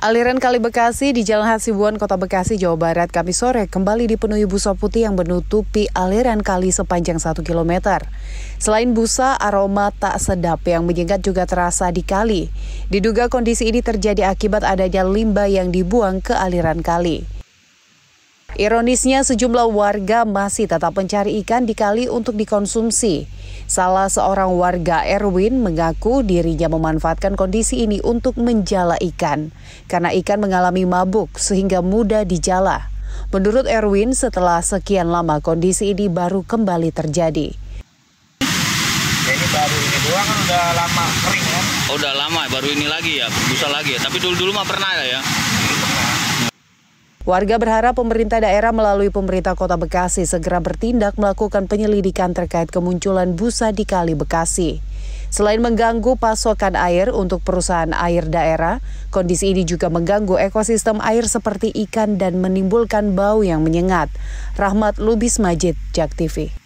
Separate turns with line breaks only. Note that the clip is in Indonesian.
Aliran Kali Bekasi di Jalan Hasibuan, Kota Bekasi, Jawa Barat, Kamis sore kembali dipenuhi busa putih yang menutupi aliran kali sepanjang 1 km. Selain busa, aroma tak sedap yang menyengat juga terasa di kali. Diduga kondisi ini terjadi akibat adanya limbah yang dibuang ke aliran kali. Ironisnya, sejumlah warga masih tetap mencari ikan di kali untuk dikonsumsi. Salah seorang warga Erwin mengaku dirinya memanfaatkan kondisi ini untuk menjala ikan karena ikan mengalami mabuk sehingga mudah dijala. Menurut Erwin, setelah sekian lama kondisi ini baru kembali terjadi.
Ini baru ini doang kan udah lama kering kan? udah lama baru ini lagi ya, busa lagi ya. Tapi dulu-dulu mah pernah ya.
Warga berharap pemerintah daerah melalui pemerintah kota Bekasi segera bertindak melakukan penyelidikan terkait kemunculan busa di Kali Bekasi. Selain mengganggu pasokan air untuk perusahaan air daerah, kondisi ini juga mengganggu ekosistem air seperti ikan dan menimbulkan bau yang menyengat. Rahmat Lubis Majid, Jak TV.